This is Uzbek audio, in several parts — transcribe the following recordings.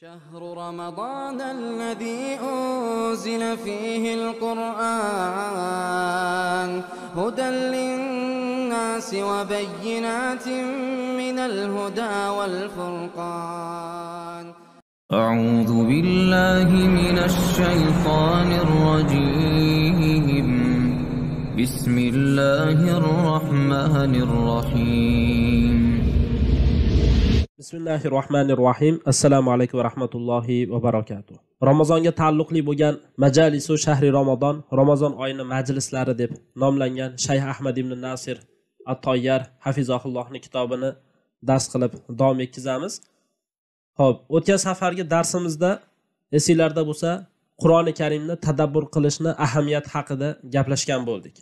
شهر رمضان الذي أنزل فيه القرآن هدى للناس وبينات من الهدى والفرقان أعوذ بالله من الشيطان الرجيم بسم الله الرحمن الرحيم bismillahi rohmanir rohim assalomu alaykum va rahmatullohi va barakatuh ramazonga taalluqli bo'lgan majalisu shahri ramazon ramazon oyini majlislari deb nomlangan shayx ahmad ibn nasir at toyyar kitobini dars qilib davom etkazamiz ho'p o'tgan safargi darsimizda esinglarda bo'lsa qur'oni karimni tadabbur qilishni ahamiyati haqida gaplashgan bo'ldik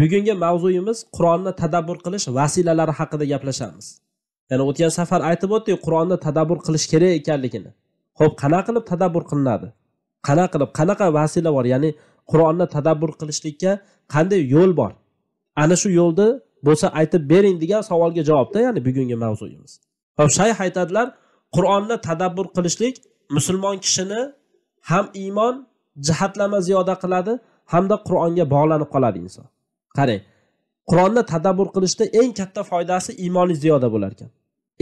bugungi mavzuyimiz qur'onni tadabbur qilish vasilalari haqida gaplashamiz ya'ni o'tgan safar aytib o'tdik qur'onni tadabbur qilish kerak ekanligini ho'p qanaqa qilib tadabbur qilinadi qanaqa qilib qanaqa vasila bor ya'ni qur'onni tadabbur qilishlikka qanday yo'l bor ana shu yo'lni bo'lsa aytib bering degan savolga javobda ya'ni bugungi mavzuyimiz ho'p shayx aytadilar qur'onni tadabbur qilishlik musulmon kishini ham iymon jihatlama ziyoda qiladi hamda qur'onga bog'lanib qoladi inson qarang qur'onni tadabbur qilishda eng katta foydasi iymoni ziyoda bo'lar ekan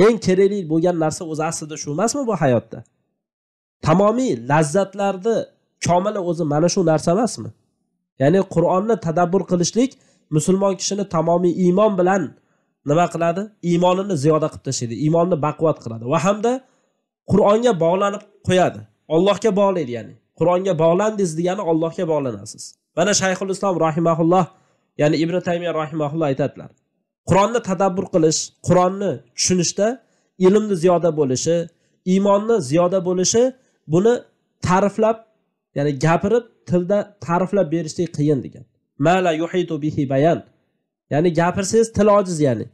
eng kerakli bo'lgan narsa o'zi aslida shu emasmi bu hayotda tamomiy lazzatlarni komili o'zi mana shu narsa emasmi ya'ni qur'onni tadabbur qilishlik musulmon kishini tamomiy iymon bilan nima qiladi iymonini ziyoda qilib tashlaydi iymonni baquvvat qiladi va hamda qur'onga bog'lanib qo'yadi ollohga bog'laydi ya'ni qur'onga bog'landingiz degani ollohga bog'lanasiz mana shayxul islom rahimaulloh ya'ni ibn taymiya rahimaulloh aytadilar qur'onni tadabbur qilish qur'onni tushunishda ilmni ziyoda bo'lishi iymonni ziyoda bo'lishi buni ta'riflab ya'ni gapirib tilda ta'riflab berishdek qiyin degan mala yuhitu bihi bayan ya'ni gapirsangiz til ojiz ya'ni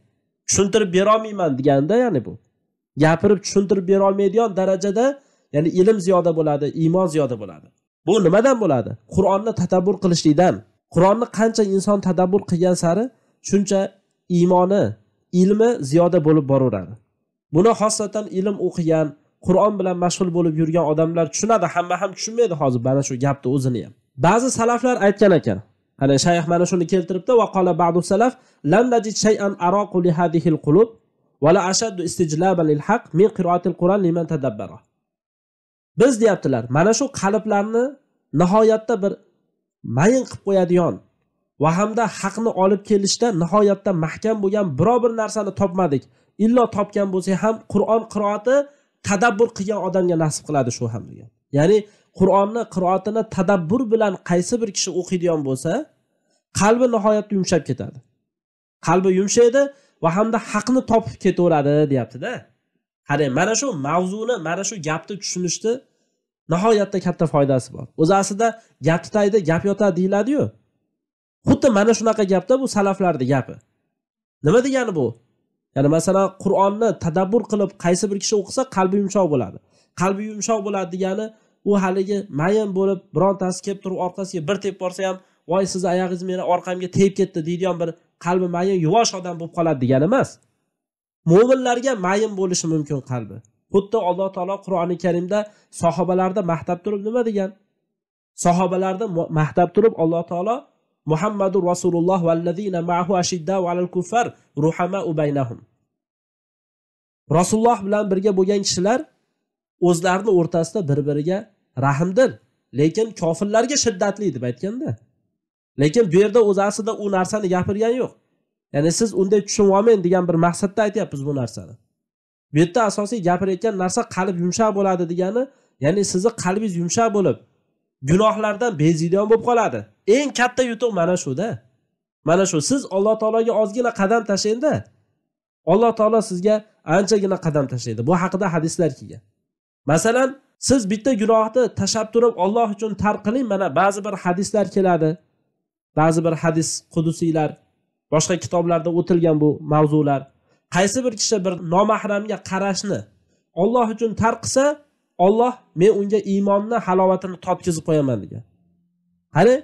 tushuntirib berolmayman deganda ya'ni bu gapirib tushuntirib berolmaydigan darajada ya'ni ilm ziyoda bo'ladi iymon ziyoda bo'ladi bu nimadan bo'ladi qur'onni tadabbur qilishlikdan qur'onni qancha inson tadabbur qilgan sari shuncha iymoni ilmi ziyoda bo'lib boraveradi buni xosatan ilm o'qigan qur'on bilan mashg'ul bo'lib yurgan odamlar tushunadi hamma ham tushunmaydi hozir mana shu gapni o'zini ham ba'zi salaflar aytgan ekan hali shayx mana shuni keltiribdi ba'du salaf lam shay'an araqu li hadihil qulub va la ashaddu haq min qira'atil qur'on liman tadabbara biz deyaptilar mana shu qalblarni nihoyatda bir mayin qilib qo'yadigan va hamda haqni olib kelishda nihoyatda mahkam bo'lgan biror bir narsani topmadik illo topgan bo'lsak ham qur'on qiroati tadabbur qilgan odamga nasib qiladi shu ham degan ya'ni qur'onni qiroatini tadabbur bilan qaysi bir kishi o'qiydigan bo'lsa qalbi nihoyatda yumshab ketadi qalbi yumshaydi va hamda haqni topib ketaveradi deyaptida qarang mana shu mavzuni mana shu gapni tushunishni nihoyatda katta foydasi bor o'zi aslida gapni tagida gap yotadi deyiladiyu xuddi mana shunaqa gapda bu salaflarni gapi nima degani bu ya'ni masalan qur'onni tadabbur qilib qaysi bir kishi o'qisa qalbi yumshoq bo'ladi qalbi yumshoq bo'ladi degani u haligi mayin bo'lib birontasi kelib turib orqasiga bir tepib borsa ham voy sizni oyog'ingiz meni orqamga tegib ketdi deydigan bir qalbi mayin yuvosh odam bo'lib qoladi degani emas mo'minlarga mayin bo'lishi mumkin qalbi xuddi alloh taolo qur'oni karimda sahobalarni maqtab turib nima degan sahobalarni maqtab turib alloh taolo muhammadur rasululloh vallazina mahu ashiddau alal kuffar ruhama baynahum. rasululloh bilan birga bo'lgan kishilar o'zlarini o'rtasida bir biriga rahmdil lekin kofirlarga shiddatli deb aytganda lekin bu yerda o'z aslida u narsani gapirgani yo'q ya'ni siz unday tushunib olmang degan bir maqsadda aytyapmiz bu narsani bu yerda asosiy gapirayotgan narsa qalb yumshoq bo'ladi degani ya'ni sizni qalbingiz yumshoq bo'lib gunohlardan bezidon bo'lib qoladi eng katta yutuq mana shuda mana shu siz alloh taologa ozgina qadam tashlangda alloh taolo sizga anchagina qadam tashlaydi bu haqida hadislar kelgan masalan siz bitta gunohni tashlab turib olloh uchun tark qiling mana ba'zi bir hadislar keladi ba'zi bir hadis qudusiylar boshqa kitoblarda o'tilgan bu mavzular qaysi bir kishi bir nomahramga qarashni olloh uchun tark qilsa olloh men unga iymonni halovatini totkizib qo'yaman degan qani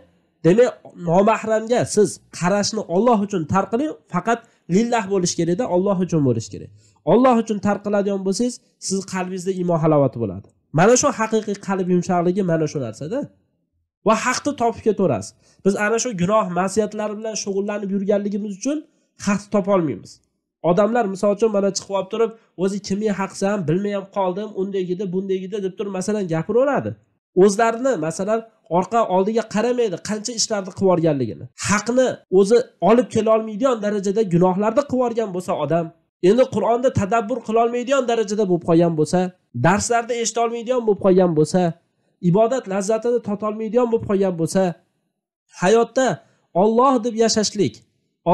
demak nomahramga siz qarashni olloh uchun tarqiling qiling faqat lillah bo'lishi kerakda olloh uchun bo'lishi kerak olloh uchun tarqiladigan qiladigan bo'lsangiz sizni qalbingizda iymon halovati bo'ladi mana shu haqiqiy qalb yumshoqligi mana shu narsada va haqni topib ketaverasiz biz ana shu gunoh ma'siyatlar bilan shug'ullanib yurganligimiz uchun haqni topolmaymiz odamlar misol uchun mana chiqib olib turib o'zi kimga haqsan bilmay ham qoldim undagida bundagida deb turib masalan gapiraveradi o'zlarini masalan orqa oldiga qaramaydi qancha ishlarni qilib yuborganligini haqni o'zi olib kelolmaydigan darajada gunohlarni qilib yuborgan bo'lsa odam endi qur'onni tadabbur qilolmaydigan darajada bo'lib qolgan bo'lsa darslarda eshitolmaydigan bo'lib qolgan bo'lsa ibodat lazzatini totolmaydigan bo'lib qolgan bo'lsa hayotda olloh deb yashashlik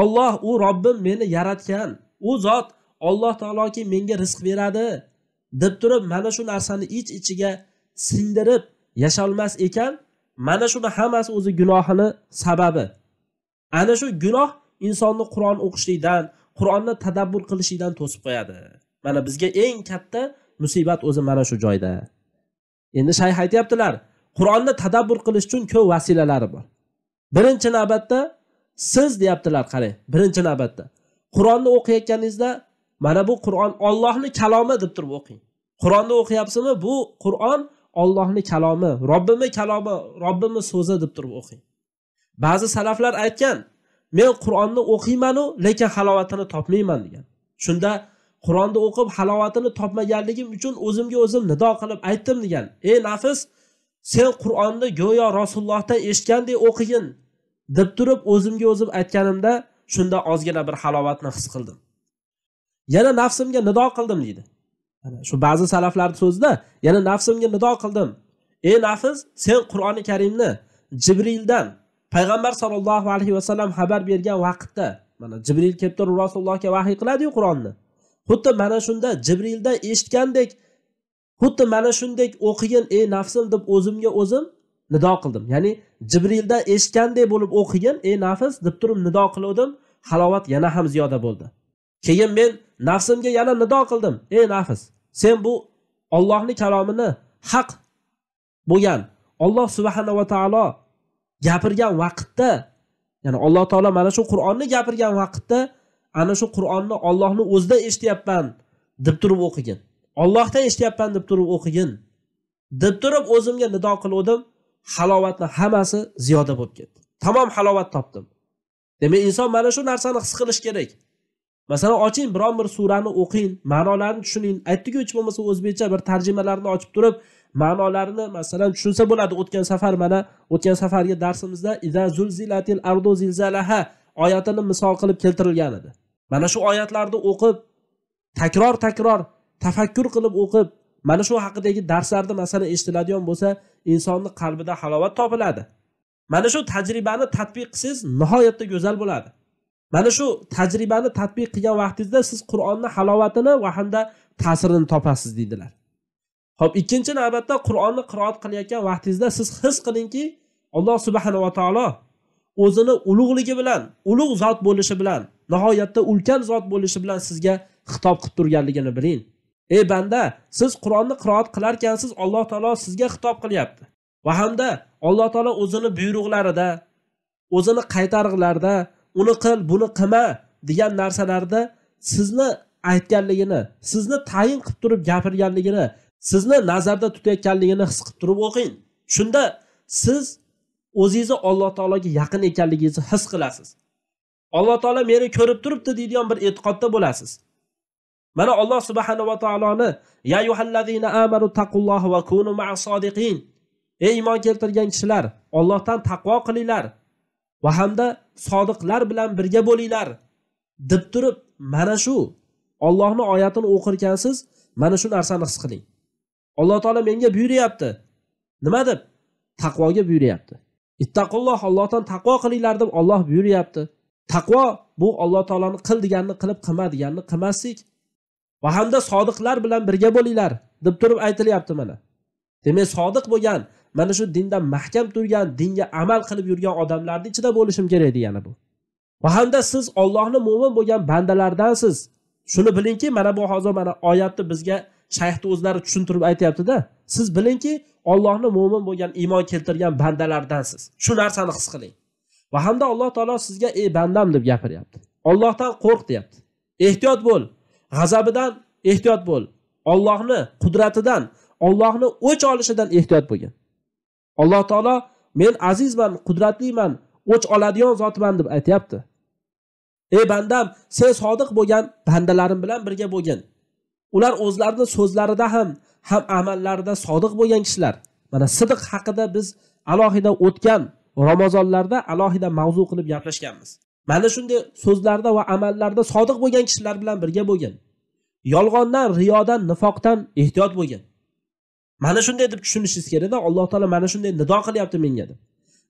olloh u robbim meni yaratgan u zot olloh taoloki menga rizq beradi deb turib mana shu narsani ich iç ichiga singdirib yasholmas ekan mana shuni hammasi o'zi gunohini sababi ana shu gunoh insonni qur'on o'qishlikdan qur'onni tadabbur qilishlikdan to'sib qo'yadi mana bizga eng katta musibat o'zi mana shu joyda endi shayx aytyaptilar qur'onni tadabbur qilish uchun ko'p vasilalari bor birinchi navbatda siz deyaptilar qarang birinchi navbatda qur'onni o'qiyotganingizda mana bu qur'on ollohni kalomi deb turib o'qing qur'onni o'qiyapsizmi bu qur'on ollohni kalomi robbimni kalomi robbimni so'zi deb turib o'qing ba'zi salaflar aytgan men qur'onni o'qiymanu lekin halovatini topmayman degan shunda qur'onni o'qib halovatini topmaganligim uchun o'zimga o'zim nido qilib aytdim degan ey nafis sen qur'onni go'yo rasulullohdan eshitgandek o'qigin deb turib o'zimga o'zim aytganimda shunda ozgina bir halovatni his qildim yana nafsimga nido qildim deydi shu ba'zi salaflarni so'zida yana nafsimga nido qildim ey nafs sen qur'oni karimni jibrildan payg'ambar sollallohu alayhi vasallam xabar bergan vaqtda mana jibril kelib turib rasulullohga vahiy qiladiyu qur'onni xuddi mana shunda jibrildan eshitgandek xuddi mana shunday o'qigin ey nafsim deb o'zimga o'zim nido qildim ya'ni jibrildan eshitgandek bo'lib o'qigin ey nafs deb turib nido qiluvdim halovat yana ham ziyoda bo'ldi keyin men nafsimga yana nido qildim ey nafs sen bu ollohni kalomini haq bo'lgan olloh subhanava taolo gapirgan vaqtda ya'ni alloh taolo mana shu qur'onni gapirgan vaqtda ana shu qur'onni ollohni o'zidan eshityapman deb turib o'qigin ollohdan eshityapman deb turib o'qigin deb turib o'zimga nido qiluvdim halovatni hammasi ziyoda bo'lib ketdi tamom halovat topdim demak inson mana shu narsani his qilish kerak masalan oching biron bir surani o'qing ma'nolarini tushuning aytdiku hech bo'lmasa o'zbekcha bir tarjimalarni ochib turib ma'nolarini masalan tushunsa bo'ladi o'tgan safar mana o'tgan safargi darsimizda ida zulzilatil ardu zilzalaha oyatini misol qilib keltirilgan edi mana shu oyatlarni o'qib takror takror tafakkur qilib o'qib mana shu haqidagi darslarni masalan eshitiladigan bo'lsa insonni qalbida halovat topiladi mana shu tajribani tadbiq qilsangiz nihoyatda go'zal bo'ladi mana shu tajribani tadbiq qilgan vaqtingizda siz qur'onni halovatini va hamda ta'sirini topasiz deydilar ho'p ikkinchi navbatda qur'onni qiroat qilayotgan vaqtingizda siz his qilingki alloh subhanava taolo o'zini ulug'ligi bilan ulug' zot bo'lishi bilan nihoyatda ulkan zot bo'lishi bilan sizga xitob qilib turganligini biling ey banda siz qur'onni qiroat qilarkansiz alloh taolo sizga xitob qilyapti va hamda alloh taolo o'zini buyruqlarida o'zini qaytariqlarida uni qil buni qilma degan narsalarda sizni aytganligini sizni tayin qilib turib gapirganligini sizni nazarda tutayotganligini his qilib turib o'qing shunda siz o'zingizni alloh taologa yaqin ekanligingizni his qilasiz alloh taolo meni ko'rib turibdi deydigan bir e'tiqodda bo'lasiz mana alloh subhanava taoloni kunu ey iymon keltirgan kishilar ollohdan taqvo qilinglar va hamda sodiqlar bilan birga bo'linglar deb turib mana shu ollohni oyatini ekansiz mana shu narsani his qiling alloh taolo menga buyuryapti nima deb taqvoga buyuryapti ittaqulloh ollohdan taqvo qilinglar deb olloh buyuryapti taqvo bu alloh taoloni qil deganini qilib qilma deganini qilmaslik va hamda sodiqlar bilan birga bo'linglar deb turib aytilyapti mana demak sodiq bo'lgan mana shu dinda mahkam turgan dinga amal qilib yurgan odamlarni ichida bo'lishim kerak edi yana bu va hamda siz ollohni mo'min bo'lgan bandalardansiz shuni bilingki mana bu hozir mana oyatni bizga shayxni o'zlari tushuntirib aytyaptida siz bilingki ollohni mo'min bo'lgan iymon keltirgan bandalardansiz shu narsani his qiling va hamda alloh taolo sizga ey bandam deb gapiryapti ollohdan qo'rq deyapti ehtiyot bo'l g'azabidan ehtiyot bo'l ollohni qudratidan ollohni o'ch olishidan ehtiyot bo'lgin alloh taolo men azizman qudratliman o'ch oladigan zotman deb aytyapti ey bandam sen sodiq bo'lgan bandalarim bilan birga bo'lgin ular o'zlarini so'zlarida ham ham amallarida sodiq bo'lgan kishilar mana sidiq haqida biz alohida o'tgan ramazonlarda alohida mavzu qilib gaplashganmiz mana shunday so'zlarda va amallarda sodiq bo'lgan kishilar bilan birga bo'lgin yolg'ondan riyodan nifoqdan ehtiyot bo'lgin mana shunday deb tushunishingiz kerakda alloh taolo mana shunday nido qilyapti menga deb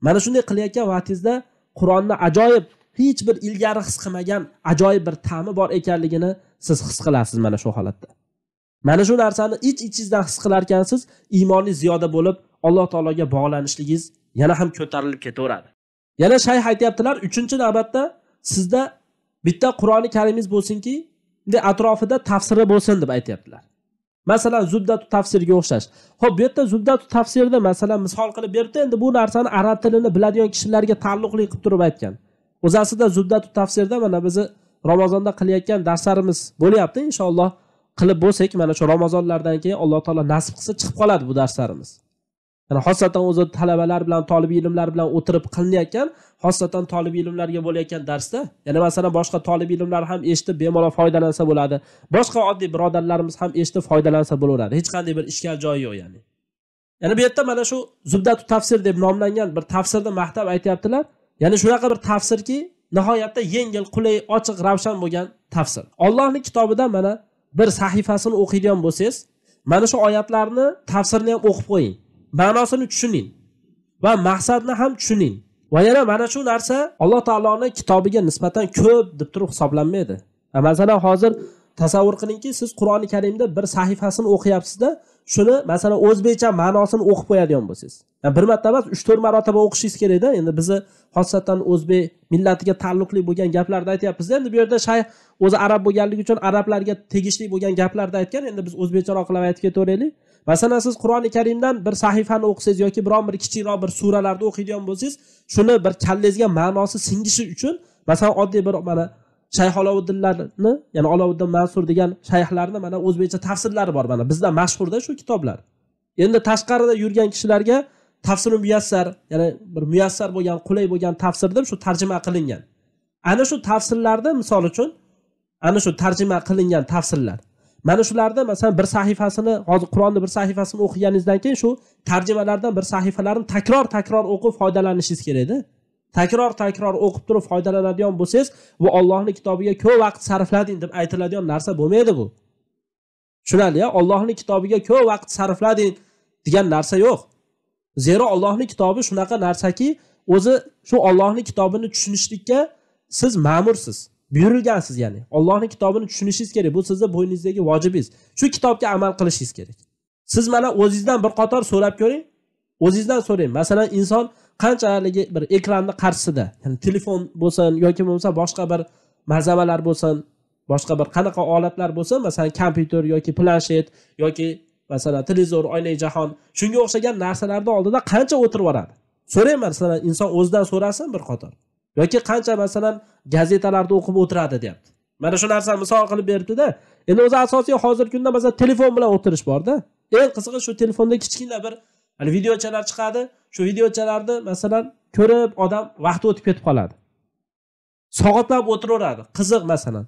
mana shunday qilayotgan vaqtingizda qur'onni ajoyib hech bir ilgari his qilmagan ajoyib bir ta'mi bor ekanligini siz his qilasiz mana shu holatda mana shu narsani ich ichingizdan his qilar ekansiz ziyoda bo'lib alloh taologa bog'lanishligingiz yana ham ko'tarilib ketaveradi yana shayx aytyaptilar uchinchi navbatda sizda bitta qur'oni karimingiz bo'lsinki bunday atrofida tafsiri bo'lsin deb aytyaptilar masalan zuddatu tafsirga o'xshash ho'p bu yerda zuddatu tafsirni masalan misol qilib beribdi endi bu narsani arab tilini biladigan kishilarga taalluqli qilib turib aytgan o'zi aslida zuddatu tafsirda mana bizni ramazonda qilayotgan darslarimiz bo'lyapti inshaalloh qilib bo'lsak mana shu ramazonlardan keyin alloh taolo nasib qilsa chiqib qoladi bu darslarimiz ya'ni xosatan o'zi talabalar bilan tolib ilmlar bilan o'tirib qilinayotgan xosatan tolib ilmlarga bo'layotgan darsda yana masalan boshqa tolib ilmlar ham eshitib bemalol foydalansa bo'ladi boshqa oddiy birodarlarimiz ham eshitib foydalansa bo'laveradi hech qanday bir ishkal joyi yo'q ya'ni yana bu yerda mana shu zubdatu tafsir deb nomlangan bir tafsirni maqtab aytyaptilar ya'ni shunaqa bir tafsirki nihoyatda yengil qulay ochiq ravshan bo'lgan tafsir ollohni kitobidan mana bir sahifasini o'qiydigan bo'lsangiz mana shu oyatlarni tafsirini ham o'qib qo'ying ma'nosini tushuning va maqsadni ham tushuning va yana mana shu narsa alloh taoloni kitobiga nisbatan ko'p deb turib hisoblanmaydi masalan hozir tasavvur qilingki siz qur'oni karimda bir sahifasini o'qiyapsizda shuni masalan o'zbekcha ma'nosini o'qib qo'yadigan bo'lsangiz yani bir marta emas uch to'rt marotaba o'qishingiz kerakda endi bizni xosatan o'zbek millatiga taalluqli bo'lgan gaplarni aytyapmizda endi bu yerda shayx o'zi arab bo'lganligi uchun arablarga tegishli bo'lgan gaplarni aytgan endi biz o'zbekcharoq qilib aytib ketaveraylik masalan siz qur'oni karimdan bir sahifani o'qisangiz yoki biron bir kichikroq bir suralarni o'qiydigan bo'lsangiz shuni bir kallangizga ma'nosi singishi uchun masalan oddiy bir mana shayx olovuddinlarni ya'ni olovuddin mansur degan shayxlarni mana o'zbekcha tafsirlari bor mana bizda mashhurda shu kitoblar endi tashqarida yurgan kishilarga tafsiri muyassar ya'ni bir muyassar bo'lgan qulay bo'lgan tafsir deb shu tarjima qilingan ana shu tafsirlarda misol uchun ana shu tarjima qilingan tafsirlar mana shularni masalan bir sahifasini hozir qur'onni bir sahifasini o'qiganingizdan keyin shu tarjimalardan bir sahifalarni takror takror o'qib foydalanishingiz kerakda takror takror o'qib turib foydalanadigan bo'lsangiz bu ollohni kitobiga ko'p vaqt sarflading deb aytiladigan narsa bo'lmaydi bu tushunarli ollohni kitobiga ko'p vaqt sarflading degan narsa yo'q zero ollohni kitobi shunaqa narsaki o'zi shu ollohni kitobini tushunishlikka siz ma'mursiz buyurilgansiz ya'ni ollohni kitobini tushunishingiz kerak bu sizni bo'yningizdagi vojibingiz shu kitobga amal qilishingiz kerak siz mana o'zingizdan bir qator so'rab ko'ring o'zingizdan so'rang masalan inson qanchaligi bir ekranni qarshisida ya'ni telefon bo'lsin yoki bo'lmasa boshqa bir malzamalar bo'lsin boshqa bir qanaqa olatlar bo'lsin masalan kompyuter yoki planshet yoki masalan televizor oynai jahon shunga o'xshagan narsalarni oldida qancha o'tirib yuboradi so'rang masalan inson o'zidan so'rasin bir qator yoki qancha masalan gazetalarni o'qib o'tiradi deyapti mana shu narsani misol qilib beribdida endi o'zi asosiy hozirgi kunda masalan telefon bilan o'tirish borda eng qizig'i shu telefonda kichkina bir hali videochalar chiqadi shu videochalarni masalan ko'rib odam vaqti o'tib ketib qoladi soatlab o'tiraveradi qiziq masalan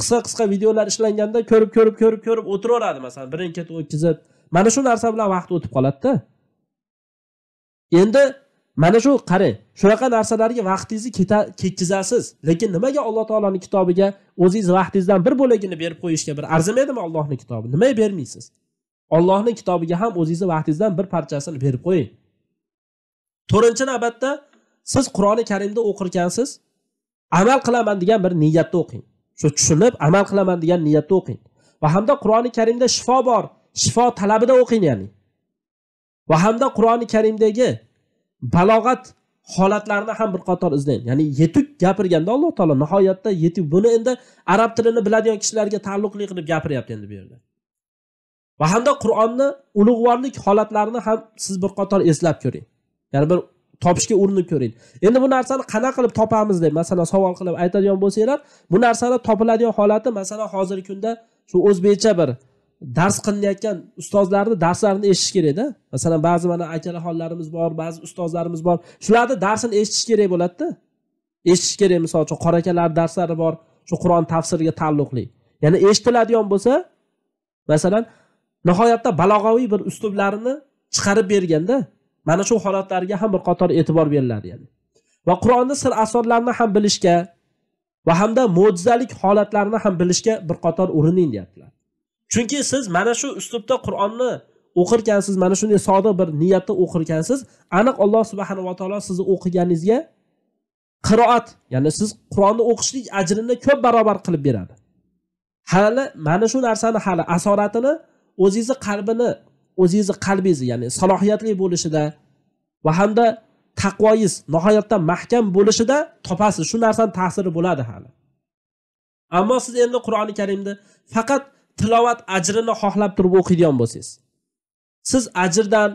qisqa qisqa videolar ishlanganda ko'rib ko'rib ko'rib ko'rib o'tiraveradi masalan birin ketib o'tkazib mana shu narsa bilan vaqt o'tib qoladida endi mana shu qarang shunaqa narsalarga vaqtingizni ketkazasiz lekin nimaga alloh taoloni kitobiga o'zingiz vaqtingizdan bir bo'lagini berib qo'yishga bir arzimaydimi ollohni kitobi nimaga bermaysiz ollohni kitobiga ham o'zingizni vaqtingizdan bir parchasini berib qo'ying to'rtinchi navbatda siz qur'oni karimni o'qirkansiz amal qilaman degan bir niyatda o'qing shu tushunib amal qilaman degan niyatda o'qing va hamda qur'oni karimda shifo bor shifo talabida o'qing ya'ni va hamda qur'oni karimdagi balog'at holatlarini ham bir qator izlang ya'ni yetuk gapirganda alloh taolo nihoyatda yetuk buni endi arab tilini biladigan kishilarga taalluqli qilib gapiryapti endi bu yerda va hamda qur'onni ulug'vorlik holatlarini ham siz bir qator eslab ko'ring ya'ni bir topishga urinib ko'ring endi bu narsani qanaqa qilib topamiz deb masalan savol qilib aytadigan bo'lsanglar bu narsani topiladigan holati masalan hozirgi kunda shu o'zbekcha bir dars qilinayotgan ustozlarni darslarini eshitish kerakda masalan ba'zi mana akaxonlarimiz bor ba'zi ustozlarimiz bor shularni darsini eshitish kerak bo'ladida eshitish kerak misol uchun qora darslari bor shu qur'on tafsiriga taalluqli ya'ni eshitiladigan bo'lsa masalan nihoyatda balog'aviy bir uslublarini chiqarib berganda mana shu holatlarga ham bir qator e'tibor beriladi ya'ni va qur'onni sir asorlarini ham bilishga va hamda mo'jizalik holatlarini ham bilishga bir qator urining deyaptilar chunki siz mana shu uslubda qur'onni o'qirkansiz mana shunday sodiq bir niyatda o'qirkansiz aniq alloh subhanava taolo sizni o'qiganingizga qiroat ya'ni siz qur'onni o'qishlik ajrini ko'p barobar qilib beradi hali mana shu narsani hali asoratini o'zingizni qalbini o'zingizni qalbingizni ya'ni salohiyatli bo'lishida va hamda taqvoyingiz nihoyatda mahkam bo'lishida topasiz shu narsani ta'siri bo'ladi hali ammo siz endi qur'oni karimni faqat tilovat ajrini xohlab turib o'qiydigan bo'lsangiz siz ajrdan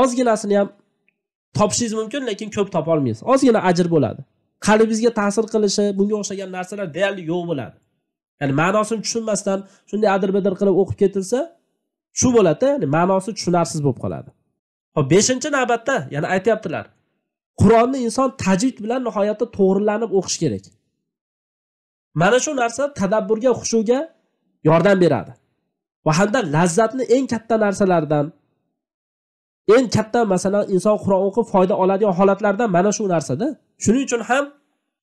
ozginasini ham topishingiz mumkin lekin ko'p topolmaysiz ozgina ajr bo'ladi qalbingizga ta'sir qilishi bunga o'xshagan narsalar deyarli yo'q bo'ladi ya'ni ma'nosini tushunmasdan shunday adir bidir qilib o'qib ketilsa shu bo'ladida ya'ni ma'nosi tushunarsiz bo'lib qoladi ho beshinchi navbatda yana aytyaptilar qur'onni inson tajvid bilan nihoyatda to'g'rilanib o'qish kerak mana shu narsa tadabburga xushuga yordam beradi va hamda lazzatni eng katta narsalardan eng katta masalan inson qur'on o'qib foyda oladigan holatlardan mana shu narsada shuning uchun ham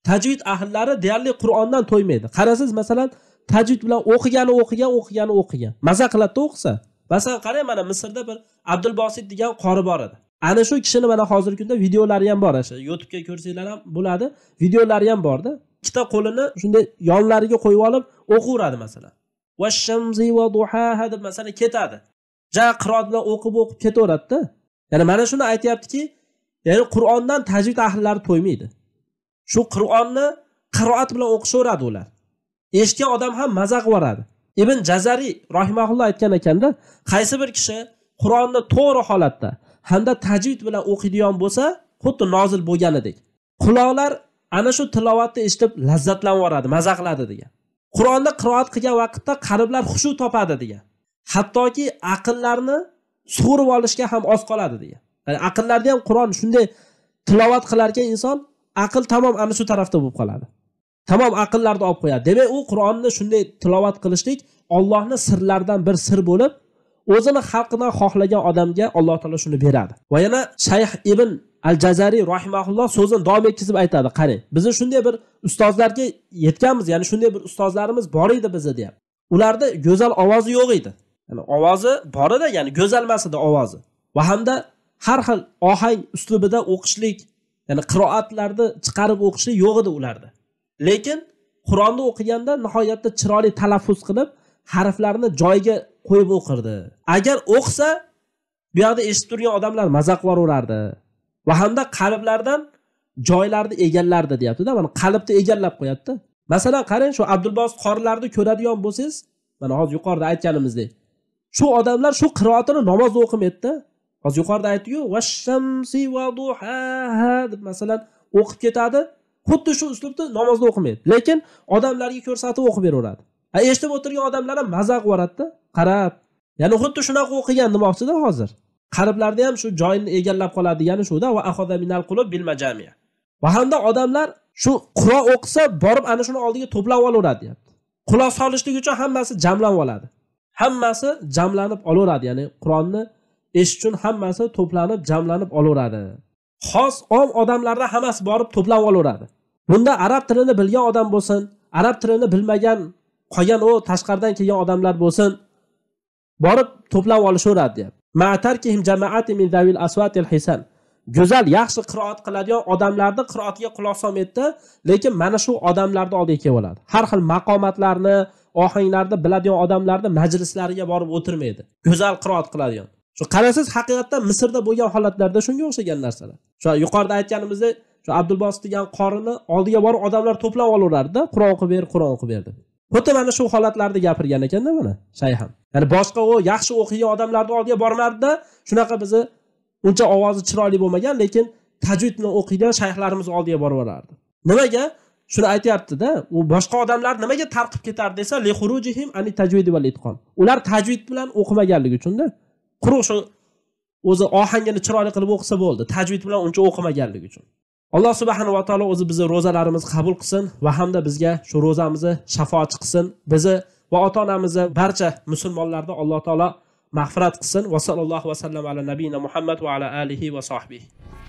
tajvid ahllari deyarli qur'ondan to'ymaydi qarasiz masalan tajvid bilan o'qigani o'qigan o'qigani o'qigan maza qiladida o'qisa masalan qarang mana misrda bir abdul degan qori bor edi ana shu kishini mana hozirgi kunda videolari ham bor shu youtubega ko'rsanglar ham bo'ladi videolari ham borda ikkita qo'lini shunday yonlariga qo'yib olib o'qiveradi masalan va shamzi va duhaha deb masalan ketadi ja qiroat bilan o'qib o'qib ketaveradida ya'ni mana shuni aytyaptiki ya'ni qur'ondan tajvid ahllari to'ymaydi shu qur'onni qiroat bilan o'qishaveradi ular eshitgan odam ham mazza qilib yuboradi ibn jazariy rohimaulloh aytgan ekanda qaysi bir kishi qur'onni to'g'ri holatda hamda tajvid bilan o'qiydigan bo'lsa xuddi nozil bo'lganidek quloqlar ana shu tilovatni eshitib lazzatlanib yuboradi maza qiladi degan qur'onni qiroat qilgan vaqtda qalblar xushu topadi degan hattoki aqllarni sug'urib olishga ham oz qoladi degan ya'ni aqllarni ham qur'on shunday tilovat qilarkan inson aql tamom ana shu tarafda bo'lib qoladi tamom aqllarni olib qo'yadi demak u qur'onni shunday tilovat qilishlik ollohni sirlaridan bir sir bo'lib o'zini xalqidan xohlagan odamga alloh taolo shuni beradi va yana shayx ibn al jazariy rahimaulloh so'zini davom etkazib aytadi qarang bizni shunday bir ustozlarga yetganmiz ya'ni shunday bir ustozlarimiz bor edi bizni deyapti ularni go'zal ovozi yo'q edi yani ovozi bor edi ya'ni go'zal emas edi ovozi va hamda har xil ohang uslubida o'qishlik ya'ni qiroatlarni chiqarib o'qishlik yo'q edi ularda lekin qur'onni o'qiganda nihoyatda chiroyli talaffuz qilib harflarni joyiga qo'yib o'qirdi agar o'qisa bu yoqda eshitib turgan odamlar maza qilib va hamda qalblardan joylarni egallardi deyaptida mana qalbni egallab qo'yadida masalan qarang shu abdulbos qorilarni ko'radigan bo'lsangiz mana hozir yuqorida aytganimizdek shu odamlar shu qiroatini namoz o'qimaydida hozir yuqorida aytdiku va shamsi va duha deb masalan o'qib ketadi xuddi shu uslubda namozni o'qimaydi lekin odamlarga ko'rsatib o'qib beraveradi a eshitib o'tirgan odamlar ham mazza qilib yuboradida qarab ya'ni xuddi shunaqa o'qigan demoqchida hozir qariblarda ham shu joyini egallab qoladi degani shuda va qulub va hamda odamlar shu qur'on o'qisa borib ana shuni oldiga to'plab olaveradi deyapti quloq solishlik uchun hammasi jamlanib oladi hammasi jamlanib olaveradi ya'ni qur'onni eshitish uchun hammasi to'planib jamlanib olaveradi xos om odamlarda hammasi borib to'plab olaveradi bunda arab tilini bilgan odam bo'lsin arab tilini bilmagan qolgan u tashqaridan kelgan odamlar bo'lsin borib to'plab olishaveradi deyapti go'zal yaxshi qiroat qiladigan odamlarni qiroatiga quloq solmaydida lekin mana shu odamlarni oldiga kelib oladi har xil maqomatlarni ohanglarni biladigan odamlarni majlislariga borib o'tirmaydi go'zal qiroat qiladigan shu qarasangiz haqiqatdan misrda bo'lgan holatlarda shunga o'xshagan narsalar shu yuqorida aytganimizdek shu abdulbosit degan qorini oldiga borib odamlar to'plab olaverardida qur'on o'qib ber qur'on o'qib ber deb xuddi mana shu holatlarda gapirgan ekanda mana shay ham ya'ni boshqa u yaxshi o'qigan odamlarni oldiga bormardida shunaqa bizni uncha ovozi chiroyli bo'lmagan lekin tajvid bilan o'qiydigan shayxlarimiz oldiga boraverardi nimaga shuni aytyaptida u boshqa odamlar nimaga tarqib ketar desa ani ular tajvid bilan o'qimaganligi uchunda quruq shu o'zi ohangini chiroyli qilib o'qisa bo'ldi tajvid bilan uncha o'qimaganligi uchun alloh subhanava taolo o'zi bizni ro'zalarimizni qabul qilsin va hamda bizga shu ro'zamizni shafoatchi qilsin bizni va ota onamizni barcha musulmonlarni alloh taolo mag'firat qilsin va sallallohu vasallam ala nabiyina muhammad va ala alihi va sohbihi